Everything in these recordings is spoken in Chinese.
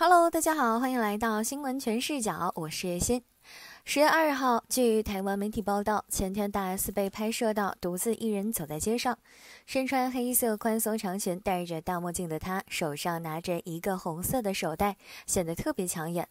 Hello，大家好，欢迎来到新闻全视角，我是叶欣。十月二号，据台湾媒体报道，前天大 S 被拍摄到独自一人走在街上，身穿黑色宽松长裙，戴着大墨镜的她，手上拿着一个红色的手袋，显得特别抢眼。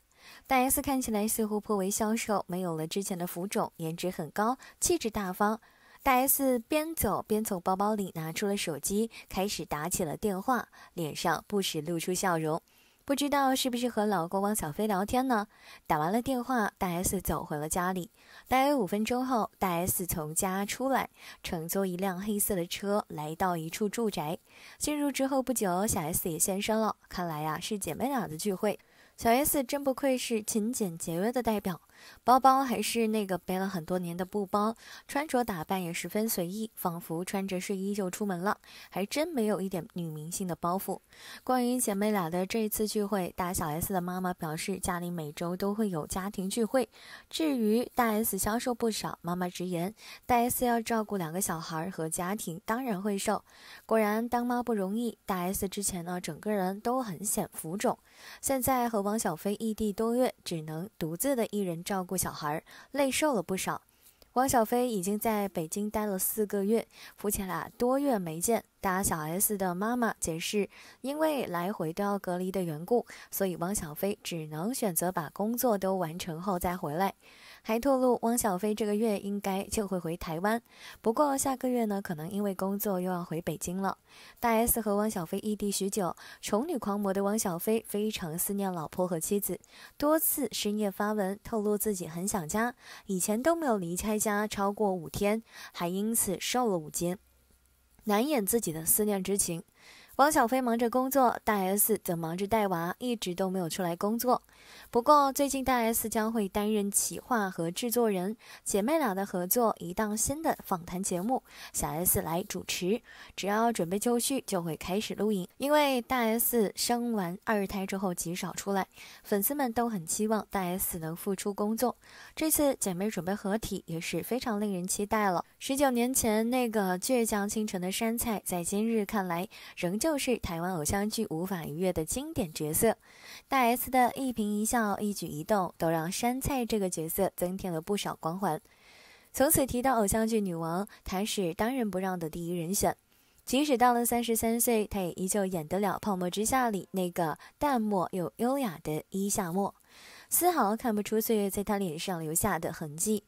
大 S 看起来似乎颇为消瘦，没有了之前的浮肿，颜值很高，气质大方。大 S 边走边从包包里拿出了手机，开始打起了电话，脸上不时露出笑容。不知道是不是和老公汪小菲聊天呢？打完了电话，大 S 走回了家里。大约五分钟后，大 S 从家出来，乘坐一辆黑色的车来到一处住宅。进入之后不久，小 S 也现身了。看来呀，是姐妹俩的聚会。小 S 真不愧是勤俭节约的代表，包包还是那个背了很多年的布包，穿着打扮也十分随意，仿佛穿着睡衣就出门了，还真没有一点女明星的包袱。关于姐妹俩的这次聚会，大 S 的妈妈表示家里每周都会有家庭聚会。至于大 S 消瘦不少，妈妈直言大 S 要照顾两个小孩和家庭，当然会瘦。果然当妈不容易，大 S 之前呢整个人都很显浮肿，现在和。王小飞异地多月，只能独自的一人照顾小孩，累瘦了不少。王小飞已经在北京待了四个月，夫妻俩多月没见。大 S 的妈妈解释，因为来回都要隔离的缘故，所以汪小菲只能选择把工作都完成后再回来。还透露，汪小菲这个月应该就会回台湾，不过下个月呢，可能因为工作又要回北京了。大 S 和汪小菲异地许久，宠女狂魔的汪小菲非常思念老婆和妻子，多次深夜发文透露自己很想家，以前都没有离开家超过五天，还因此瘦了五斤。难掩自己的思念之情。王小飞忙着工作，大 S 则忙着带娃，一直都没有出来工作。不过，最近大 S 将会担任企划和制作人，姐妹俩的合作一档新的访谈节目，小 S 来主持。只要准备就绪，就会开始录影。因为大 S 生完二胎之后极少出来，粉丝们都很期望大 S 能复出工作。这次姐妹准备合体也是非常令人期待了。十九年前那个倔强清纯的山菜，在今日看来仍旧。就是台湾偶像剧无法逾越的经典角色，大 S 的一颦一笑、一举一动，都让杉菜这个角色增添了不少光环。从此提到偶像剧女王，她是当仁不让的第一人选。即使到了三十三岁，她也依旧演得了《泡沫之夏》里那个淡漠又优雅的伊夏沫，丝毫看不出岁月在她脸上留下的痕迹。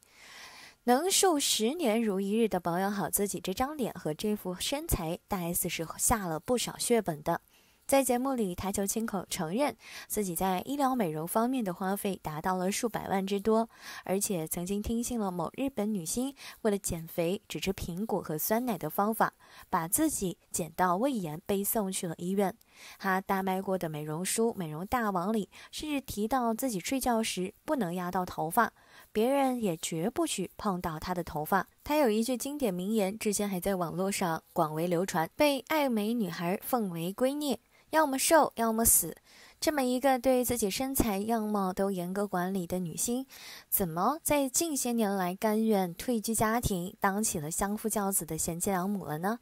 能数十年如一日的保养好自己这张脸和这副身材，大 S 是下了不少血本的。在节目里，她就亲口承认，自己在医疗美容方面的花费达到了数百万之多，而且曾经听信了某日本女星为了减肥只吃苹果和酸奶的方法，把自己减到胃炎，被送去了医院。她大卖过的美容书《美容大王》里，甚至提到自己睡觉时不能压到头发。别人也绝不许碰到她的头发。她有一句经典名言，之前还在网络上广为流传，被爱美女孩奉为圭臬：要么瘦，要么死。这么一个对自己身材样貌都严格管理的女星，怎么在近些年来甘愿退居家庭，当起了相夫教子的贤妻良母了呢？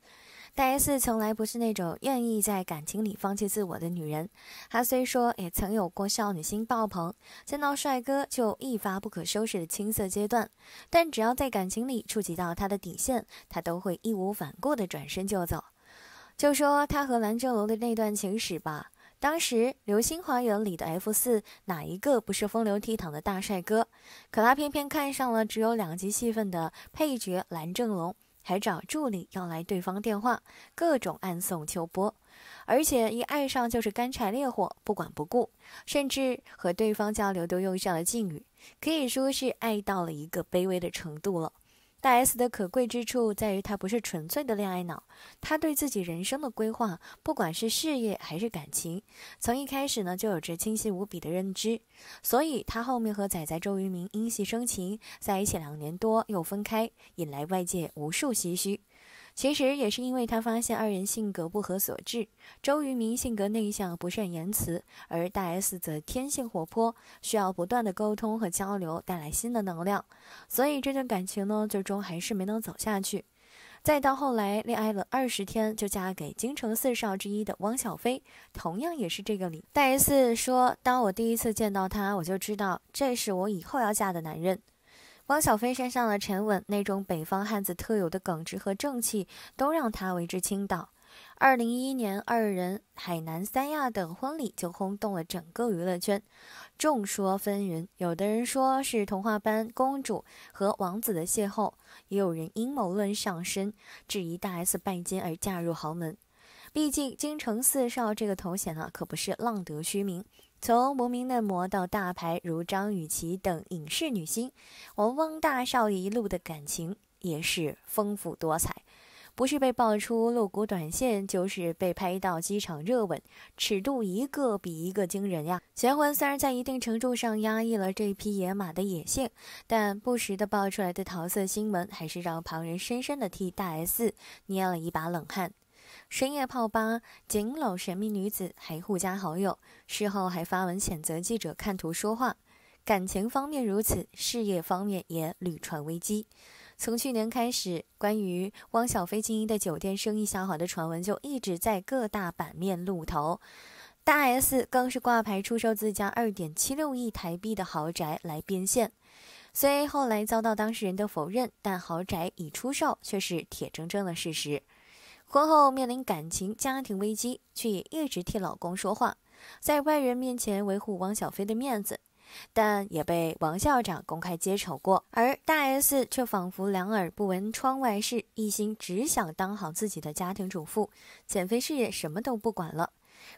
大 S 从来不是那种愿意在感情里放弃自我的女人。她虽说也曾有过少女心爆棚、见到帅哥就一发不可收拾的青涩阶段，但只要在感情里触及到她的底线，她都会义无反顾地转身就走。就说她和蓝正龙的那段情史吧，当时《流星花园》里的 F 四哪一个不是风流倜傥的大帅哥？可她偏偏看上了只有两集戏份的配角蓝正龙。还找助理要来对方电话，各种暗送秋波，而且一爱上就是干柴烈火，不管不顾，甚至和对方交流都用上了禁语，可以说是爱到了一个卑微的程度了。大 S 的可贵之处在于，她不是纯粹的恋爱脑，她对自己人生的规划，不管是事业还是感情，从一开始呢就有着清晰无比的认知，所以她后面和仔仔周渝民因戏生情，在一起两年多又分开，引来外界无数唏嘘。其实也是因为他发现二人性格不合所致。周渝民性格内向，不善言辞，而大 S 则天性活泼，需要不断的沟通和交流带来新的能量，所以这段感情呢，最终还是没能走下去。再到后来，恋爱了二十天就嫁给京城四少之一的汪小菲，同样也是这个理。大 S 说：“当我第一次见到他，我就知道这是我以后要嫁的男人。”汪小菲身上的沉稳，那种北方汉子特有的耿直和正气，都让他为之倾倒。二零一一年，二人海南三亚等婚礼就轰动了整个娱乐圈，众说纷纭。有的人说是童话般公主和王子的邂逅，也有人阴谋论上身，质疑大 S 拜金而嫁入豪门。毕竟“京城四少”这个头衔啊，可不是浪得虚名。从无名嫩模到大牌如张雨绮等影视女星，王汪大少一路的感情也是丰富多彩，不是被爆出露骨短信，就是被拍到机场热吻，尺度一个比一个惊人呀！结婚虽然在一定程度上压抑了这一匹野马的野性，但不时的爆出来的桃色新闻，还是让旁人深深的替大 S 捏了一把冷汗。深夜泡吧，紧搂神秘女子，还互加好友。事后还发文谴责记者看图说话。感情方面如此，事业方面也屡传危机。从去年开始，关于汪小菲经营的酒店生意下滑的传闻就一直在各大版面露头。大 S 更是挂牌出售自家二点七六亿台币的豪宅来变现，虽后来遭到当事人的否认，但豪宅已出售却是铁铮铮的事实。婚后面临感情家庭危机，却也一直替老公说话，在外人面前维护汪小菲的面子，但也被王校长公开揭丑过。而大 S 却仿佛两耳不闻窗外事，一心只想当好自己的家庭主妇，减肥事业什么都不管了。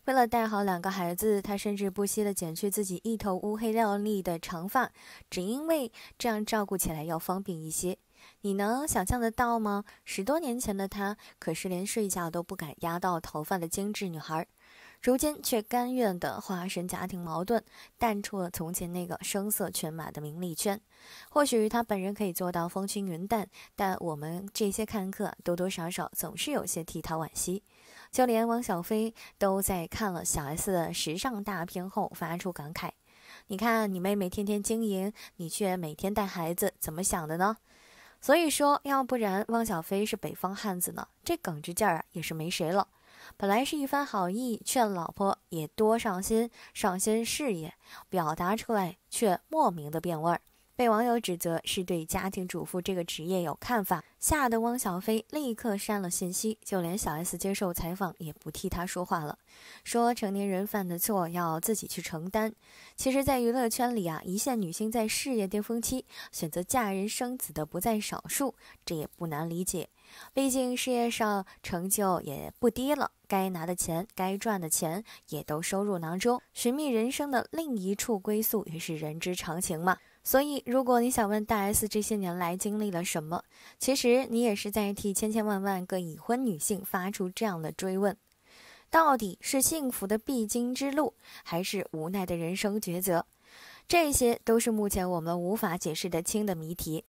为了带好两个孩子，她甚至不惜的剪去自己一头乌黑亮丽的长发，只因为这样照顾起来要方便一些。你能想象得到吗？十多年前的她可是连睡觉都不敢压到头发的精致女孩，如今却甘愿的化身家庭矛盾，淡出了从前那个声色犬马的名利圈。或许她本人可以做到风轻云淡，但我们这些看客多多少少总是有些替她惋惜。就连王小飞都在看了小 S 的时尚大片后发出感慨：“你看，你妹妹天天经营，你却每天带孩子，怎么想的呢？”所以说，要不然汪小菲是北方汉子呢，这耿直劲儿啊也是没谁了。本来是一番好意，劝老婆也多上心、上心事业，表达出来却莫名的变味儿。被网友指责是对家庭主妇这个职业有看法，吓得汪小菲立刻删了信息。就连小 S 接受采访也不替他说话了，说成年人犯的错要自己去承担。其实，在娱乐圈里啊，一线女星在事业巅峰期选择嫁人生子的不在少数，这也不难理解。毕竟事业上成就也不低了，该拿的钱、该赚的钱也都收入囊中，寻觅人生的另一处归宿也是人之常情嘛。所以，如果你想问大 S 这些年来经历了什么，其实你也是在替千千万万个已婚女性发出这样的追问：到底是幸福的必经之路，还是无奈的人生抉择？这些都是目前我们无法解释得清的谜题。